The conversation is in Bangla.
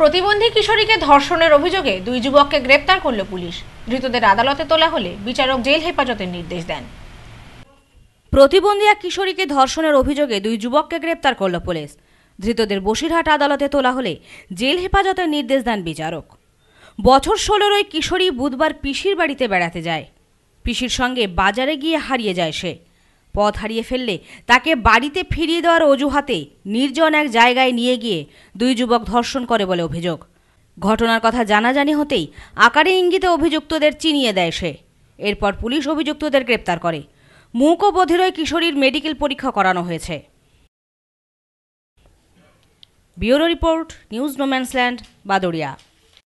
প্রতিবন্ধী কিশোরীকে ধর্ষণের অভিযোগে দুই যুবককে গ্রেপ্তার করল পুলিশ ধৃতদের আদালতে তোলা হলে বিচারক জেল হেফাজতের নির্দেশ দেন প্রতিবন্ধী এক কিশোরীকে ধর্ষণের অভিযোগে দুই যুবককে গ্রেপ্তার করল পুলিশ ধৃতদের বসিরহাট আদালতে তোলা হলে জেল হেফাজতের নির্দেশ দেন বিচারক বছর ষোলোর ওই কিশোরী বুধবার পিসির বাড়িতে বেড়াতে যায় পিসির সঙ্গে বাজারে গিয়ে হারিয়ে যায় সে পথ হারিয়ে ফেললে তাকে বাড়িতে ফিরিয়ে দেওয়ার অজুহাতে নির্জন এক জায়গায় নিয়ে গিয়ে দুই যুবক ধর্ষণ করে বলে অভিযোগ ঘটনার কথা জানাজানি হতেই আকারে ইঙ্গিতে অভিযুক্তদের চিনিয়ে দেয় সে এরপর পুলিশ অভিযুক্তদের গ্রেপ্তার করে মুখ ও বধিরয় কিশোরীর মেডিকেল পরীক্ষা করানো হয়েছে bureau report news no man's land Baduria